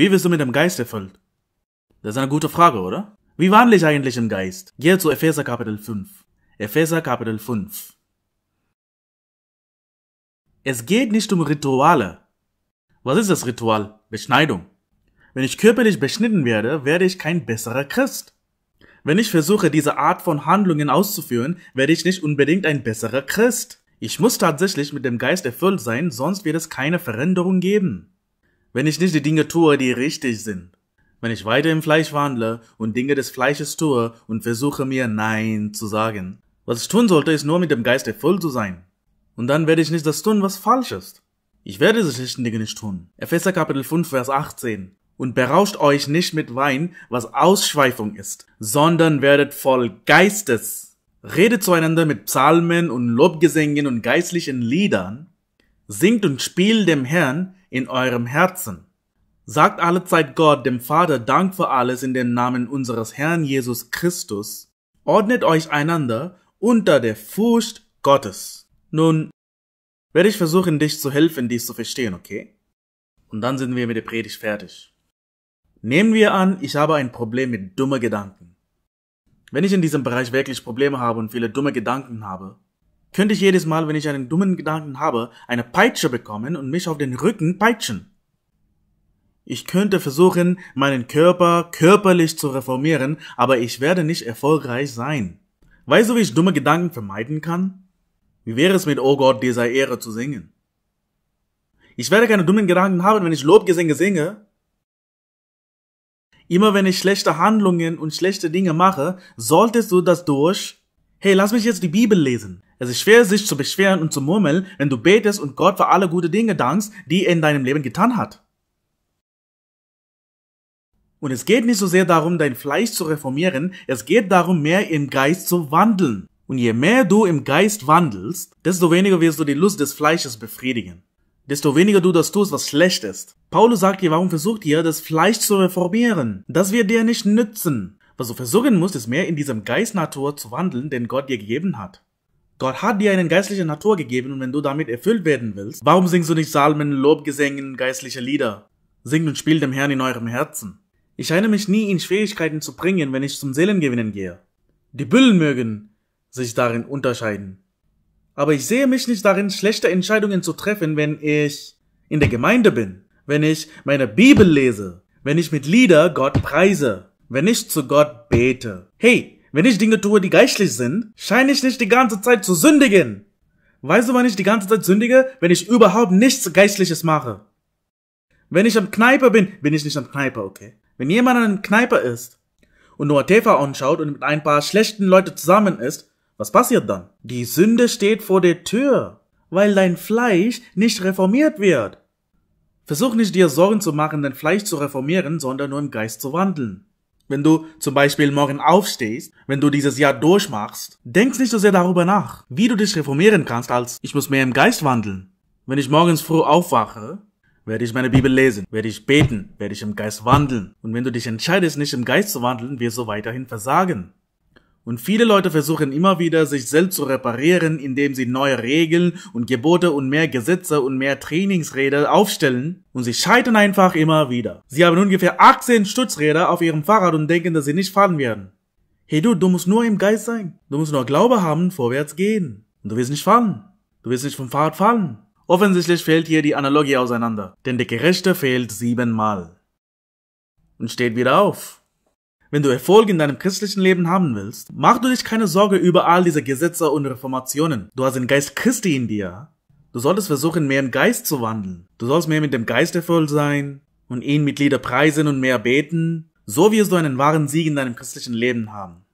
Wie wirst du mit dem Geist erfüllt? Das ist eine gute Frage, oder? Wie wandle ich eigentlich im Geist? Gehe zu Epheser Kapitel 5. Epheser Kapitel 5. Es geht nicht um Rituale. Was ist das Ritual? Beschneidung. Wenn ich körperlich beschnitten werde, werde ich kein besserer Christ. Wenn ich versuche, diese Art von Handlungen auszuführen, werde ich nicht unbedingt ein besserer Christ. Ich muss tatsächlich mit dem Geist erfüllt sein, sonst wird es keine Veränderung geben wenn ich nicht die Dinge tue, die richtig sind, wenn ich weiter im Fleisch wandle und Dinge des Fleisches tue und versuche mir Nein zu sagen. Was ich tun sollte, ist nur mit dem Geist erfüllt zu sein. Und dann werde ich nicht das tun, was falsch ist. Ich werde diese schlechten Dinge nicht tun. Epheser Kapitel 5, Vers 18. Und berauscht euch nicht mit Wein, was Ausschweifung ist, sondern werdet voll Geistes. Redet zueinander mit Psalmen und Lobgesängen und geistlichen Liedern. Singt und spielt dem Herrn, in eurem Herzen. Sagt allezeit Gott, dem Vater, Dank für alles in den Namen unseres Herrn Jesus Christus. Ordnet euch einander unter der Furcht Gottes. Nun, werde ich versuchen, dich zu helfen, dies zu verstehen, okay? Und dann sind wir mit der Predigt fertig. Nehmen wir an, ich habe ein Problem mit dummen Gedanken. Wenn ich in diesem Bereich wirklich Probleme habe und viele dumme Gedanken habe, könnte ich jedes Mal, wenn ich einen dummen Gedanken habe, eine Peitsche bekommen und mich auf den Rücken peitschen. Ich könnte versuchen, meinen Körper körperlich zu reformieren, aber ich werde nicht erfolgreich sein. Weißt du, wie ich dumme Gedanken vermeiden kann? Wie wäre es mit Oh Gott, dieser Ehre zu singen? Ich werde keine dummen Gedanken haben, wenn ich Lobgesänge singe. Immer wenn ich schlechte Handlungen und schlechte Dinge mache, solltest du das durch, hey, lass mich jetzt die Bibel lesen. Es ist schwer, sich zu beschweren und zu murmeln, wenn du betest und Gott für alle gute Dinge dankst, die er in deinem Leben getan hat. Und es geht nicht so sehr darum, dein Fleisch zu reformieren, es geht darum, mehr im Geist zu wandeln. Und je mehr du im Geist wandelst, desto weniger wirst du die Lust des Fleisches befriedigen. Desto weniger du das tust, was schlecht ist. Paulus sagt dir, warum versucht ihr, das Fleisch zu reformieren? Das wird dir nicht nützen. Was du versuchen musst, ist mehr in diesem Geistnatur zu wandeln, den Gott dir gegeben hat. Gott hat dir eine geistliche Natur gegeben und wenn du damit erfüllt werden willst, warum singst du nicht Salmen, Lobgesängen, geistliche Lieder? Singt und spielt dem Herrn in eurem Herzen. Ich scheine mich nie in Schwierigkeiten zu bringen, wenn ich zum Seelengewinnen gehe. Die Büllen mögen sich darin unterscheiden. Aber ich sehe mich nicht darin, schlechte Entscheidungen zu treffen, wenn ich in der Gemeinde bin, wenn ich meine Bibel lese, wenn ich mit Lieder Gott preise, wenn ich zu Gott bete. Hey, wenn ich Dinge tue, die geistlich sind, scheine ich nicht die ganze Zeit zu sündigen. Weißt du, wann ich die ganze Zeit sündige? Wenn ich überhaupt nichts Geistliches mache. Wenn ich am Kneiper bin, bin ich nicht am Kneiper, okay? Wenn jemand am Kneiper ist und nur TV anschaut und mit ein paar schlechten Leuten zusammen ist, was passiert dann? Die Sünde steht vor der Tür, weil dein Fleisch nicht reformiert wird. Versuch nicht dir Sorgen zu machen, dein Fleisch zu reformieren, sondern nur im Geist zu wandeln. Wenn du zum Beispiel morgen aufstehst, wenn du dieses Jahr durchmachst, denkst nicht so sehr darüber nach, wie du dich reformieren kannst, als ich muss mehr im Geist wandeln. Wenn ich morgens früh aufwache, werde ich meine Bibel lesen, werde ich beten, werde ich im Geist wandeln. Und wenn du dich entscheidest, nicht im Geist zu wandeln, wirst du weiterhin versagen. Und viele Leute versuchen immer wieder, sich selbst zu reparieren, indem sie neue Regeln und Gebote und mehr Gesetze und mehr Trainingsräder aufstellen. Und sie scheitern einfach immer wieder. Sie haben ungefähr 18 Stutzräder auf ihrem Fahrrad und denken, dass sie nicht fahren werden. Hey du, du musst nur im Geist sein. Du musst nur Glaube haben, vorwärts gehen. Und du wirst nicht fallen. Du wirst nicht vom Fahrrad fallen. Offensichtlich fällt hier die Analogie auseinander. Denn der Gerechte fehlt siebenmal. Und steht wieder auf. Wenn du Erfolg in deinem christlichen Leben haben willst, mach du dich keine Sorge über all diese Gesetze und Reformationen. Du hast den Geist Christi in dir. Du solltest versuchen, mehr im Geist zu wandeln. Du sollst mehr mit dem Geist erfüllt sein und ihn mit Lieder preisen und mehr beten. So wirst du einen wahren Sieg in deinem christlichen Leben haben.